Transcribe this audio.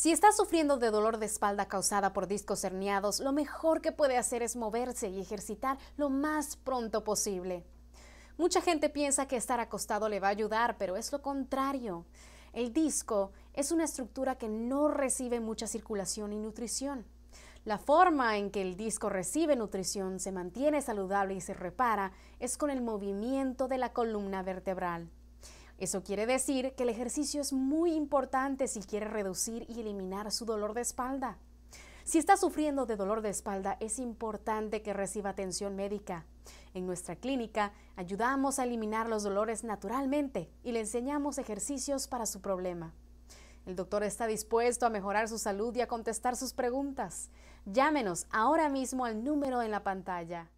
Si está sufriendo de dolor de espalda causada por discos herniados, lo mejor que puede hacer es moverse y ejercitar lo más pronto posible. Mucha gente piensa que estar acostado le va a ayudar, pero es lo contrario. El disco es una estructura que no recibe mucha circulación y nutrición. La forma en que el disco recibe nutrición, se mantiene saludable y se repara es con el movimiento de la columna vertebral. Eso quiere decir que el ejercicio es muy importante si quiere reducir y eliminar su dolor de espalda. Si está sufriendo de dolor de espalda, es importante que reciba atención médica. En nuestra clínica ayudamos a eliminar los dolores naturalmente y le enseñamos ejercicios para su problema. El doctor está dispuesto a mejorar su salud y a contestar sus preguntas. Llámenos ahora mismo al número en la pantalla.